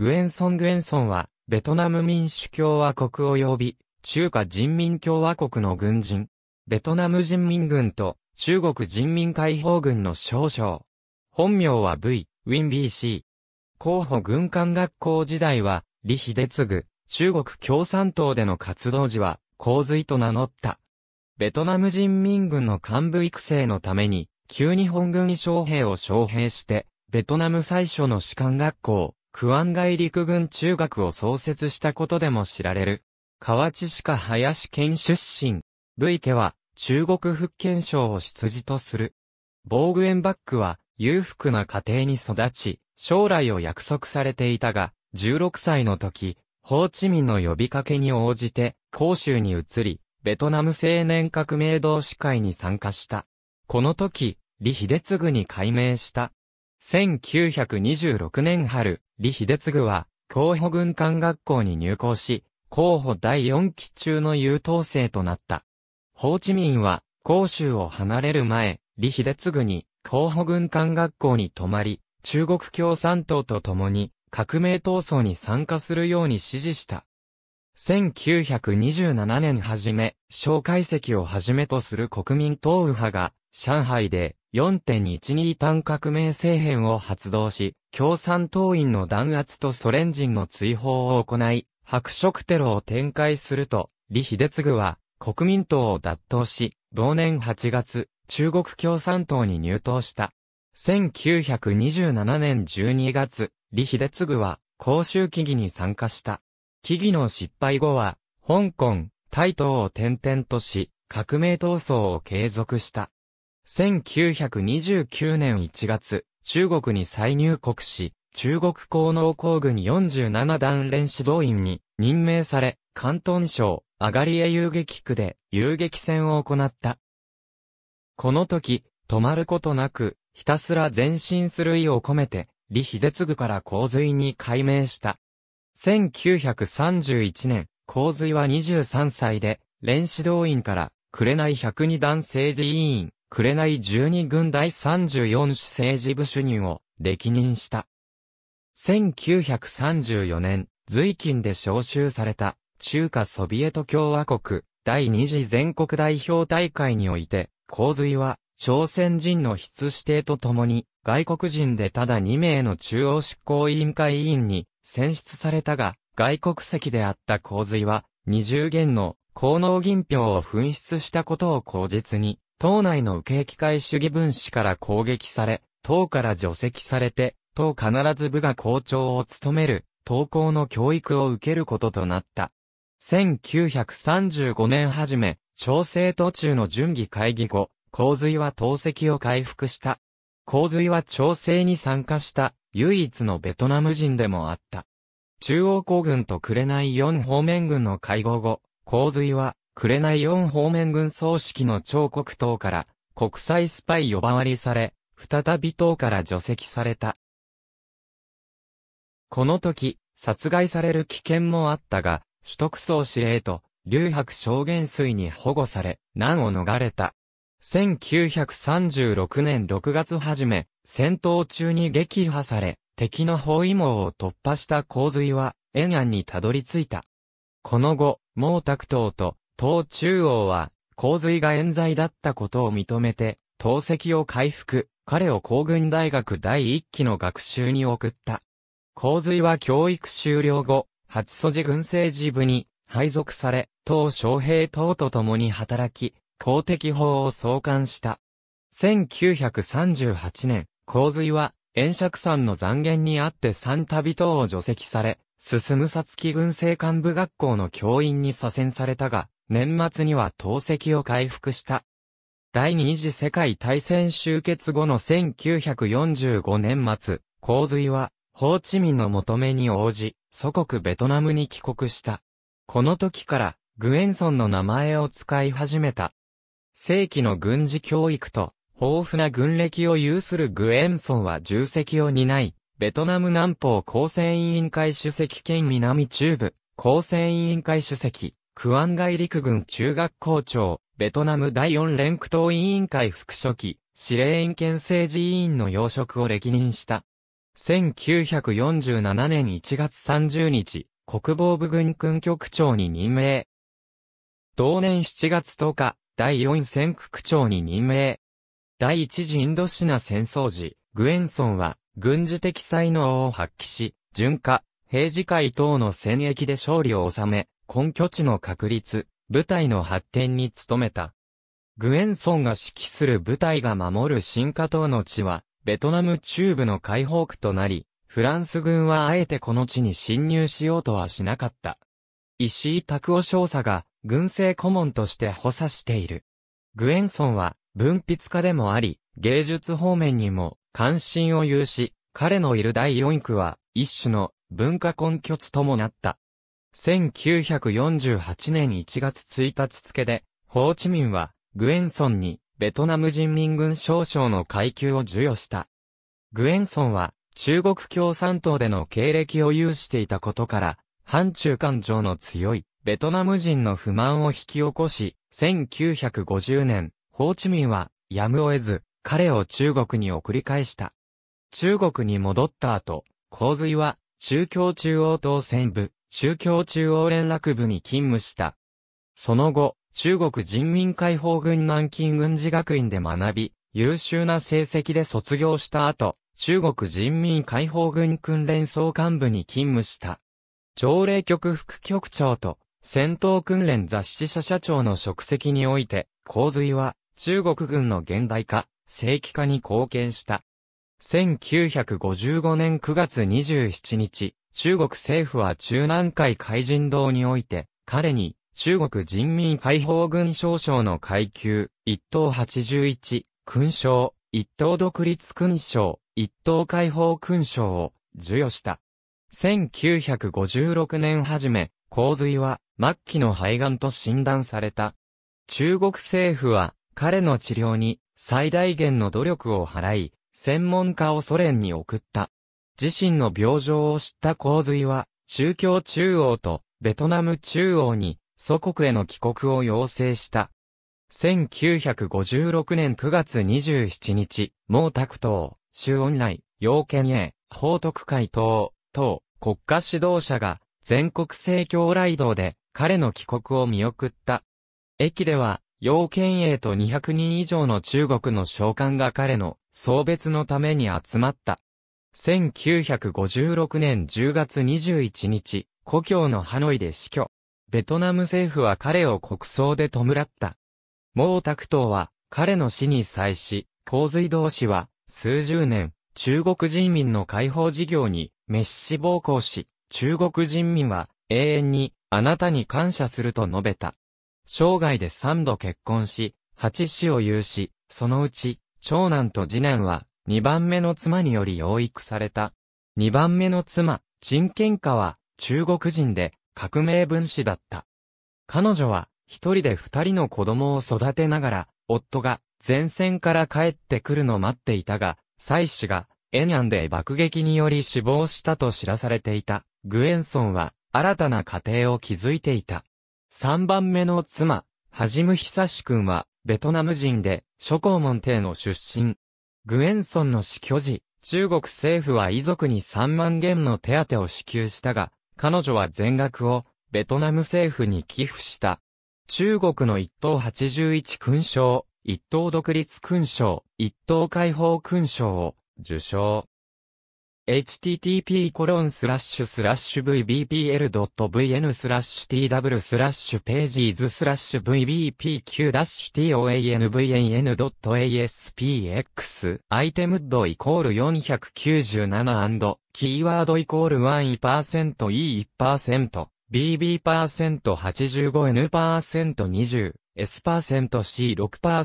グエンソン・グエンソンは、ベトナム民主共和国及び、中華人民共和国の軍人。ベトナム人民軍と、中国人民解放軍の少将。本名は V、ウィン BC。候補軍艦学校時代は、李秀次、中国共産党での活動時は、洪水と名乗った。ベトナム人民軍の幹部育成のために、旧日本軍に将兵を招聘して、ベトナム最初の士官学校、クワンガイ陸軍中学を創設したことでも知られる。河内市か林県出身。ブイ家は中国福建省を出自とする。ボーグエンバックは裕福な家庭に育ち、将来を約束されていたが、16歳の時、ホーチミンの呼びかけに応じて、広州に移り、ベトナム青年革命同士会に参加した。この時、李秀次に改名した。1926年春、李秀次は、候補軍艦学校に入校し、候補第4期中の優等生となった。ホーチミンは、広州を離れる前、李秀次に、候補軍艦学校に泊まり、中国共産党と共に、革命闘争に参加するように指示した。1927年はじめ、蒋介石をはじめとする国民党右派が、上海で4.12単革命政変を発動し、共産党員の弾圧とソ連人の追放を行い、白色テロを展開すると、李秀次は国民党を脱党し、同年8月、中国共産党に入党した。1927年12月、李秀次は公衆起義に参加した。起義の失敗後は、香港、台東を転々とし、革命闘争を継続した。1929年1月、中国に再入国し、中国工農工軍47段連指導員に任命され、関東省、上がり江遊撃区で遊撃戦を行った。この時、止まることなく、ひたすら前進する意を込めて、李秀次から洪水に改名した。1931年、洪水は23歳で、連指導員から、紅102段政治委員、紅十二軍第34市政治部主任を歴任した。1934年、随勤で招集された中華ソビエト共和国第二次全国代表大会において、洪水は朝鮮人の筆指定とともに外国人でただ2名の中央執行委員会委員に選出されたが、外国籍であった洪水は20元の高能銀票を紛失したことを口実に、党内の受け機会主義分子から攻撃され、党から除籍されて、党必ず部が校長を務める、党校の教育を受けることとなった。1935年初め、調整途中の準備会議後、洪水は党籍を回復した。洪水は調整に参加した唯一のベトナム人でもあった。中央公軍と紅4方面軍の会合後、洪水は紅四方面軍葬式の彫刻塔から国際スパイ呼ばわりされ、再び党から除籍された。この時、殺害される危険もあったが、首得総司令と、劉白証言水に保護され、難を逃れた。1936年6月初め、戦闘中に撃破され、敵の包囲網を突破した洪水は、延安にたどり着いた。この後、毛沢東と東中央は、洪水が冤罪だったことを認めて、投石を回復、彼を皇軍大学第一期の学習に送った。洪水は教育終了後、八祖寺軍政治部に配属され、党昌平党と共に働き、公的法を創刊した。1938年、洪水は、円釈山の残言にあって三旅等を除籍され、進むさつき軍政幹部学校の教員に左遷されたが、年末には投石を回復した。第二次世界大戦終結後の1945年末、洪水は、ホーチミンの求めに応じ、祖国ベトナムに帰国した。この時から、グエンソンの名前を使い始めた。正規の軍事教育と、豊富な軍歴を有するグエンソンは重責を担い、ベトナム南方公選委員会主席兼南中部、公選委員会主席、クアンガイ陸軍中学校長、ベトナム第4連区党委員会副書記、司令員県政治委員の要職を歴任した。1947年1月30日、国防部軍訓局長に任命。同年7月10日、第4戦区区長に任命。第一次インドシナ戦争時、グエンソンは軍事的才能を発揮し、巡化、平時会等の戦役で勝利を収め、根拠地の確立、部隊の発展に努めた。グエンソンが指揮する部隊が守る進化島の地は、ベトナム中部の解放区となり、フランス軍はあえてこの地に侵入しようとはしなかった。石井拓夫少佐が軍政顧問として補佐している。グエンソンは文筆家でもあり、芸術方面にも関心を有し、彼のいる第4区は一種の文化根拠地ともなった。1948年1月1日付で、ホーチミンは、グエンソンに、ベトナム人民軍少将の階級を授与した。グエンソンは、中国共産党での経歴を有していたことから、反中感情の強い、ベトナム人の不満を引き起こし、1950年、ホーチミンは、やむを得ず、彼を中国に送り返した。中国に戻った後、洪水は、中共中央党戦部、中共中央連絡部に勤務した。その後、中国人民解放軍南京軍事学院で学び、優秀な成績で卒業した後、中国人民解放軍訓練総幹部に勤務した。条例局副局長と戦闘訓練雑誌社社長の職責において、洪水は中国軍の現代化、正規化に貢献した。1955年9月27日、中国政府は中南海海人道において、彼に、中国人民解放軍少将の階級、一等八十一、勲章、一等独立勲章、一等解放勲章を授与した。1956年はじめ、洪水は末期の肺がんと診断された。中国政府は彼の治療に最大限の努力を払い、専門家をソ連に送った。自身の病状を知った洪水は、中共中央とベトナム中央に祖国への帰国を要請した。1956年9月27日、毛沢東、周恩来、楊健英、報徳会等、等、国家指導者が全国政教来道で彼の帰国を見送った。駅では、楊健英と200人以上の中国の召喚が彼の送別のために集まった。1956年10月21日、故郷のハノイで死去。ベトナム政府は彼を国葬で弔った。毛沢東は彼の死に際し、洪水同士は数十年、中国人民の解放事業に滅死暴行し、中国人民は永遠にあなたに感謝すると述べた。生涯で三度結婚し、八子を有し、そのうち長男と次男は二番目の妻により養育された。二番目の妻、陳建家は中国人で革命分子だった。彼女は一人で二人の子供を育てながら、夫が前線から帰ってくるのを待っていたが、妻子が延安で爆撃により死亡したと知らされていた。グエンソンは新たな家庭を築いていた。三番目の妻、はじむひさしくんは、ベトナム人で、諸公門帝の出身。グエンソンの死去時、中国政府は遺族に3万元の手当を支給したが、彼女は全額をベトナム政府に寄付した。中国の一等81勲章、一等独立勲章、一等解放勲章を受章。http://vbpl.vn コロンススララッッシシュュスラッシュ tw スラッシュページーズスラッシュ vbpq-toanvnn.aspx アイテムドイコール497キーワードイコール 1%e1% bb%85n%20 s c 6 a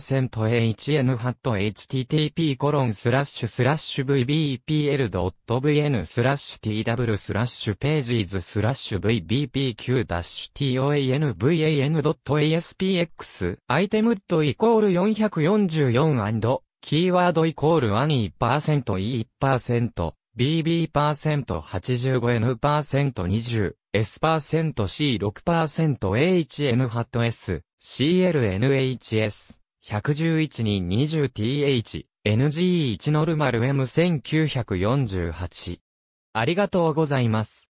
n http コロンスラッシュスラッシュ vbpl.vn スラッシュ tw スラッシュページーズスラッシュ vbpq-toanvan.aspx アイテムットイコール 444& キーワードイコール 1%E1% BB%85N%20 S%C6%A1N ハ a ト S CLNHS、111-20th、NG1 ノルマル M1948。ありがとうございます。